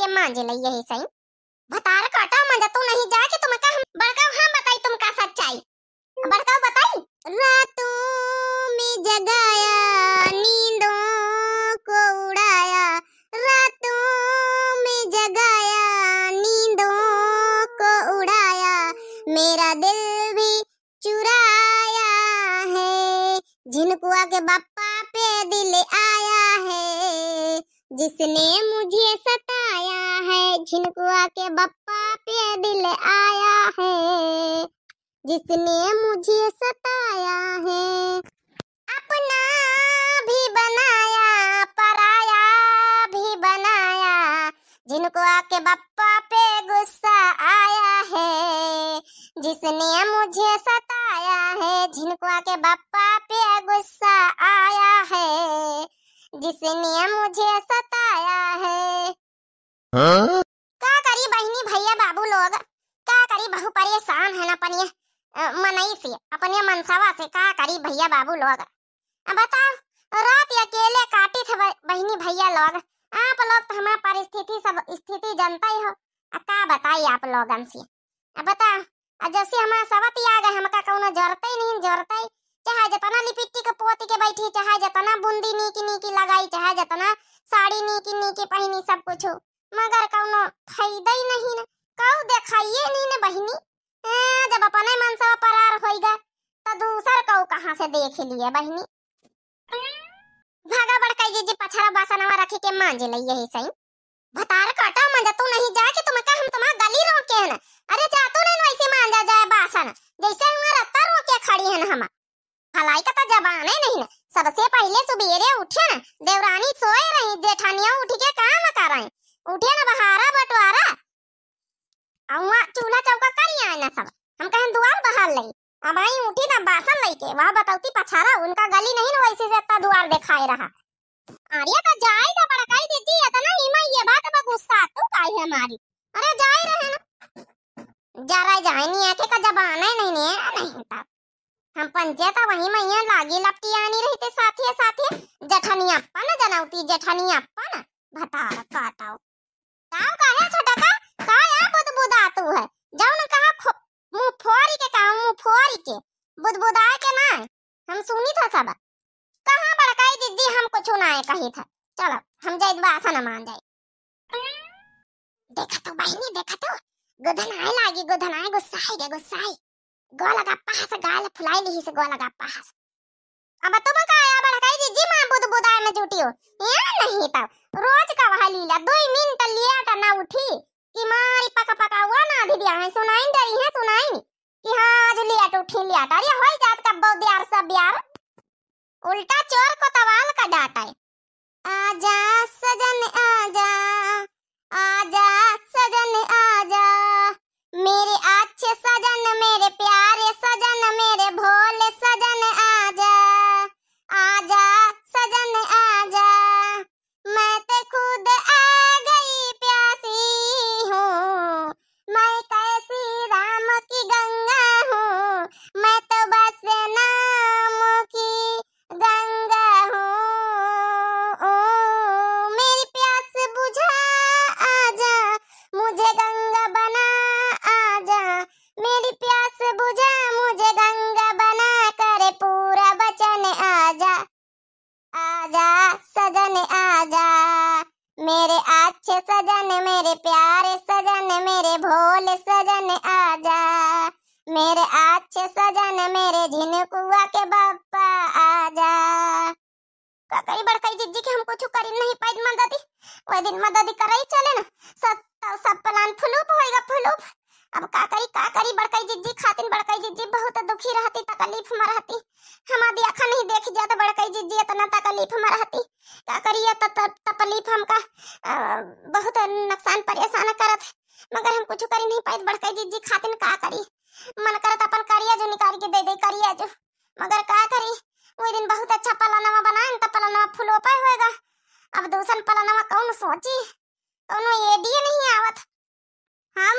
के मांझे लई यही सही भतार काटा मांझा तू नहीं के तुम तो का बड़का हां बताई तुम का सच्चाई बड़का बताई रातों में जगाया नींदों को उड़ाया में जगाया नींदों को उड़ाया मेरा दिल भी चुराया है जिनको के बापा पे दिल आया है जिसने मुझे झिनकुआ के बप्पा पे दिल आया है जिसने मुझे सताया है अपना भी बनाया पराया भी बनाया जिनको के बप्पा पे गुस्सा आया है जिसने मुझे सताया है जिनको के बप्पा पे गुस्सा आया है जिसने अपने मनई से अपने मनसवा से का करी भैया बाबू लोग बताओ रात अकेले काटी थे बहनी भैया लोग आप लोग तो हमारे परिस्थिति सब स्थिति जानते ही हो का बताई आप लोगन से बताओ जैसे हमारा सवती आ गए हमका कोनो जरते नहीं जरते चाहे जतना लिपिट्टी के पोती के बैठी चाहे जतना बूंदी नीकी नीकी लगाई चाहे जतना साड़ी नीकी नीकी पहनी सब कुछ मगर कोनो फायदा ही नहीं ना कौ देखाइए नहीं ना बहनी हम्म, जब अपने मन से परार हो गए तो दूसर को कहां से देख लिए बहनी भागा बड़ जी जे पछारा बासनवा रखे के मांझ लइए यही सही भतार काटा मांझा तू नहीं जा के तुम्हें हम तुम्हारा गली रोके है ना अरे जा तू नहीं वैसे मांझा जाए बासन जैसे हमारा रत्ता के खड़ी है ना हम भलाई का तो जबान है नहीं ना सबसे पहले सुबेरे उठे ना देवरानी सोए रही जेठानिया उठ के काम कर रही उठे ना बहारा बटवारा अउआ चूल्हा चौका करी आना सब हम कहन दुआर बहार लई अब आई उठी ना बासन लेके वहां बतौती पछारा उनका गली नहीं ना वैसे से इतना दुआर दिखाई रहा आर्या का जाएगा बड़ा काई दीदी इतना हिमा ये बात अब गुस्सा तू तो काई है हमारी अरे जाय रहे ना जा रहा जाय नहीं है के का आना ही नहीं है नहीं तब हम पंचायत तो वही मैया लागी लपटी आनी रहते साथी है साथी जठनिया पन जनाउती जठनिया पन भतार काटाओ ताव बोधा के ना हम सुनी था सब कहाँ बड़काई दीदी ना चुनाए कही था चलो हम जाए आशा न मान जाए देखा तो बहनी देखा तो गोधन आए लागी गोधन आए गुस्साई गे गुस्साई गो लगा पास गाल फुलाई ली से गो लगा पास अब तो बकाया बड़काई दीदी मां बुद बुदाए में जुटियो या नहीं तो रोज का वह लीला दो मिनट लिया का ना उठी कि मारी पका पका हुआ ना दीदी है सुनाई डरी है सुनाई कि हाँ जो लिया तो उठी लिया डरी हो उल्टा चोर को तवाल का डाटा है आजा सजन आजा आजा सजन आजा मेरे अच्छे सजन मेरे प्यार सजन आजा मेरे अच्छे सजन मेरे प्यारे सजन मेरे भोले सजन आजा मेरे अच्छे सजन मेरे झिनकुआ के बापा आजा ककड़ी बड़कई जिज्जी के हम कुछ करी नहीं पाई मदद वो दिन मदद करई चले ना सब सब प्लान फुलूप होएगा फुलूप अब का करी का करी बड़कई जिज्जी खातिन बड़कई जिज्जी बहुत दुखी रहती तकलीफ में रहती हम आदि अखन ही देख जात बड़ कई जी इतना तकलीफ हम रहती का करिए तकलीफ हमका बहुत नुकसान परेशान करत मगर हम कुछ करी नहीं पाई बड़ कई जी, जी खातिन का करी मन करत अपन करिया जो निकाल के दे दे करिया जो मगर का करी वो दिन बहुत अच्छा पलानवा बनाए तो पलानवा फूलो पाए होएगा अब दूसन पलानवा कौन सोची कौन ये दिए नहीं आवत हम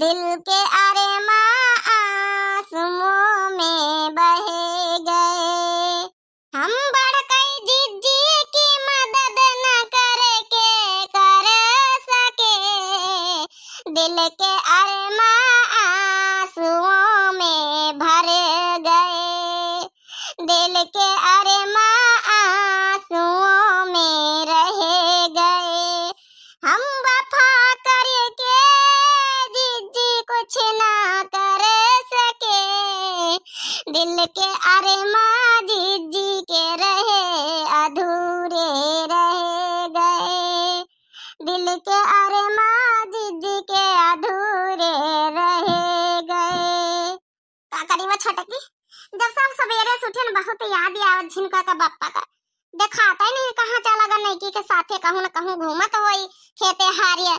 दिल के अरे माँ में बहे गए हम बड़ कई जी की मदद न करके कर सके दिल के अरे माँ दिल के अरे माजी जी के रहे अधूरे रह गए दिल के अरे माजी जी के अधूरे रह गए का करी वो छटकी जब सब सवेरे उठे बहुत याद आवत झिनका का बापा का देखाता ही नहीं कहाँ चला गया नैकी के साथे कहूँ न कहूँ घूमत होई खेते हारिये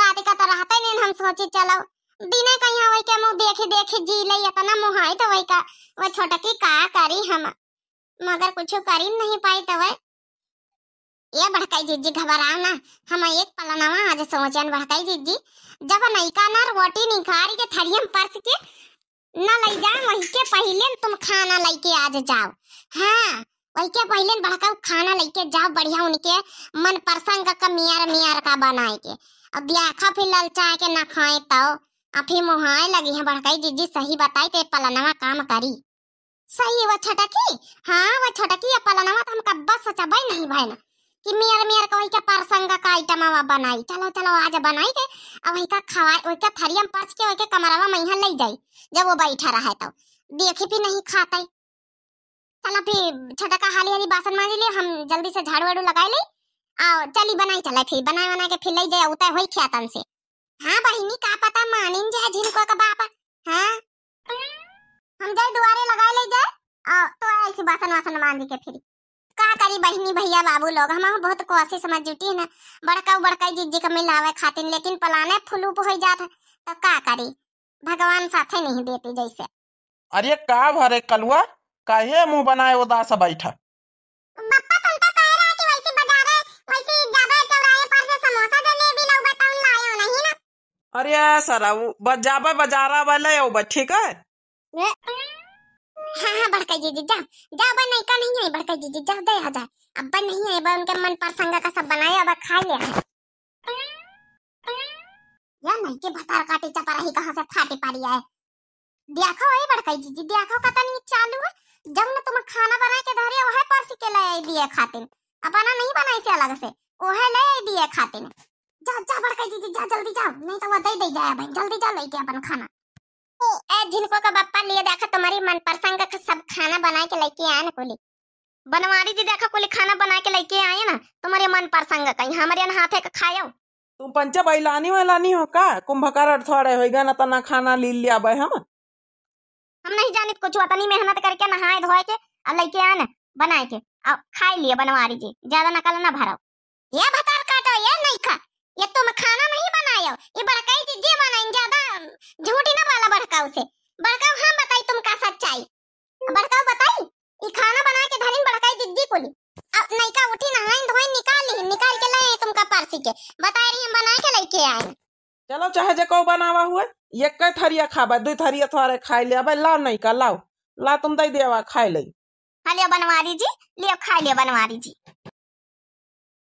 रात का तो रहता ही नहीं हम सोची चलो दिने कहीं हवई के मुंह देखी देखी जी ले या इतना मुहाई तो वही तो का वो छोटा की का करी हम मगर कुछ करी नहीं पाई तो वह ये भड़काई जीजी घबराओ ना हम एक पलनवा आज सोचन भड़काई जीजी जब नैका ना रोटी निखार के थरियम पर्स के ना ले जाए वही के पहले तुम खाना लई के आज जाओ हाँ वही के पहले बढ़का खाना लई के जाओ बढ़िया उनके मन प्रसंग का मियार मियार का बनाए के अब ब्याखा फिर ललचाए के ना खाए तो अभी मुहाए लगी है बड़काई जीजी सही बताई ते तो पलनवा काम करी सही है वो छटकी हाँ वो छटकी पलनवा तो हम बस कब्बा भाई नहीं भाई ना कि मियर मियर का वही का परसंग का आइटम आवा बनाई चलो चलो आज बनाई के अब वही का खवाए वही का थरियम पर्स के वही के कमरावा मैहा ले जाई जब वो बैठा रहा है तो देखे भी नहीं खाता चलो फिर का हाली हाली बासन मांज लिए हम जल्दी से झाड़ू वाड़ू लगा ले आओ चली बनाई चला फिर बनाए बना के फिर ले जाए उतर हुई ख्यातन से हाँ बहिनी का पता मानिन जाए जिनको का बाप हाँ हम जाए दुआरे लगा ले जाए और तो ऐसे बासन वासन मान के फिर का करी बहिनी भैया बाबू लोग हम बहुत कोशिश में जुटी है ना बड़का बड़का जिज्जी का मिलावे खातिर लेकिन पलाने फुलूप हो जाता तो का करी भगवान साथे नहीं देते जैसे अरे का भरे कलुआ काहे मुंह बनाए उदास बैठा अरे सर वो बजाबे बजारा वाले हो बट ठीक है हाँ हाँ बड़का जीजी जा जा बन नहीं का तो नहीं है बड़का जीजी जा दे हजार अब बन नहीं है बन उनके मन पर प्रसंग का सब बनाया अब खा लिया है या नहीं के भतार काटे चपराही कहाँ से फाटे पारी आए देखो ये बड़का जीजी देखो पता नहीं चालू है जब ना तुम खाना बना के धरे वह परसी के ले दिए खातिन अपना नहीं बनाए से अलग से वह ले दिए खातिन जा जा बड़का जी जा जल्दी जा नहीं तो वो दे दे जाए भाई जल्दी जा लेके अपन खाना ए जिनको का बप्पा लिए देखा तुम्हारी मन प्रसंग का सब खाना बना के लेके आए ना कोली बनवारी जी देखा कोली खाना बना के लेके आए ना तुम्हारे मन प्रसंग का हमारे हाथे का खाओ तुम भाई लानी वाला वैलानी हो का कुंभकार हो होगा ना तो ना खाना ले लिया भाई हम हम नहीं जानित कुछ पता नहीं मेहनत करके नहाए धोए के और लेके आए ना बना के और खाई लिए बनवारी जी ज्यादा नकल ना भराओ ये भतार काटो ये नहीं ये तो मैं खाना नहीं बनायो ये बड़काई चीजें बनाई ज्यादा झूठी ना बोला बड़का उसे बड़का हाँ बताई तुम का सच्चाई बड़का बताई ये खाना बना के धरिन बड़काई दीदी कोली अब नहीं का उठी नहाई धोई निकाल ली निकाल के लाए तुम का पारसी के बता रही हम बना के लेके आए चलो चाहे जे को बनावा हुआ एक थरिया खाबा दो थरिया थारे खाई ले अब लाओ का लाओ ला तुम दे देवा खाई ले हालिया बनवारी जी लियो खाई लियो बनवारी जी